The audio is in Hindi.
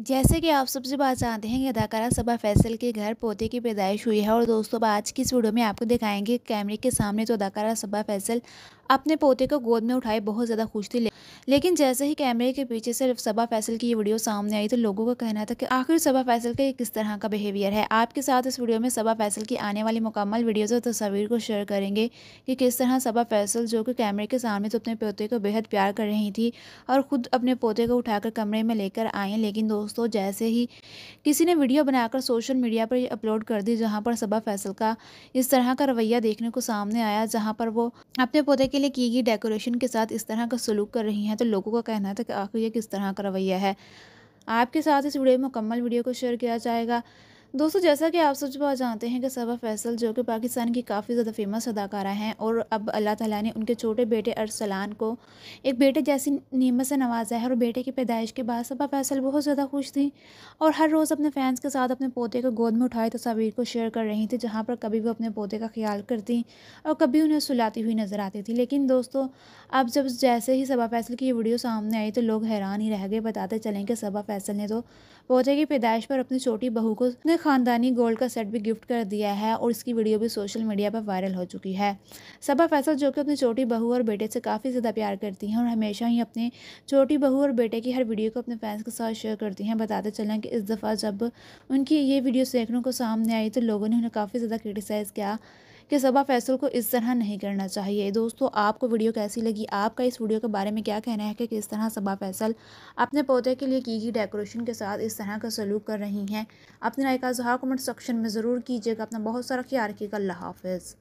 जैसे कि आप सबसे बात जानते हैं कि अदाकारा सबा फैसल के घर पोते की पैदाइश हुई है और दोस्तों आज की इस वीडियो में आपको दिखाएंगे कैमरे के सामने तो अदाकारा सबा फैसल अपने पोते को गोद में उठाए बहुत ज़्यादा खुश थी लेकिन जैसे ही कैमरे के पीछे से सबा फैसल की ये वीडियो सामने आई तो लोगों का कहना था कि आखिर सबा फैसल का किस तरह का बिहेवियर है आपके साथ इस वीडियो में सबा फैसल की आने वाली मुकम्मल वीडियोज़ और तस्वीर को शेयर करेंगे कि किस तरह सबा फैसल जो कि कैमरे के सामने तो अपने पोते को बेहद प्यार कर रही थी और ख़ुद अपने पोते को उठाकर कमरे में लेकर आएँ लेकिन दोस्तों जैसे ही किसी ने वीडियो बनाकर सोशल मीडिया पर अपलोड कर दी जहाँ पर सबा फैसल का इस तरह का रवैया देखने को सामने आया जहाँ पर वो अपने पोते के लिए की गई डेकोरेशन के साथ इस तरह का सलूक कर रही हैं तो लोगों का कहना था कि आखिर यह किस तरह का रवैया है आपके साथ इस वीडियो में मुकम्मल वीडियो को शेयर किया जाएगा दोस्तों जैसा कि आप सब बहुत जानते हैं कि सबा फैसल जो कि पाकिस्तान की काफ़ी ज़्यादा फेमस अदाकारा हैं और अब अल्लाह ताला ने उनके छोटे बेटे अरसलान को एक बेटे जैसी नियमत से नवाजा है और बेटे की पैदाइश के बाद सबा फैसल बहुत ज़्यादा खुश थी और हर रोज़ अपने फैंस के साथ अपने पोते को गोद में उठाए तस्वीर को शेयर कर रही थी जहाँ पर कभी वो अपने पोते का ख्याल करती और कभी उन्हें सुलाती हुई नज़र आती थी लेकिन दोस्तों अब जब जैसे ही सबा फैसल की ये वीडियो सामने आई तो लोग हैरान ही रह गए बताते चलें कि सबा फैसल ने तो पोते की पैदाइश पर अपनी छोटी बहू को ख़ानदानी गोल्ड का सेट भी गिफ्ट कर दिया है और इसकी वीडियो भी सोशल मीडिया पर वायरल हो चुकी है सबा फैसल जो कि अपनी छोटी बहू और बेटे से काफ़ी ज़्यादा प्यार करती हैं और हमेशा ही अपने छोटी बहू और बेटे की हर वीडियो को अपने फैंस के साथ शेयर करती हैं बताते चलें कि इस दफ़ा जब उनकी ये वीडियो देखने को सामने आई तो लोगों ने उन्हें काफ़ी ज़्यादा क्रिटिसाइज़ किया कि सबा फैसल को इस तरह नहीं करना चाहिए दोस्तों आपको वीडियो कैसी लगी आपका इस वीडियो के बारे में क्या कहना है कि किस तरह सबा फैसल अपने पौधे के लिए की गई डेकोरेशन के साथ इस तरह का सलूक कर रही हैं अपनी राय जहाँ कमेंट सेक्शन में ज़रूर कीजिएगा अपना बहुत सारा ख्याल रखिएगा अल्लाह हाफिज़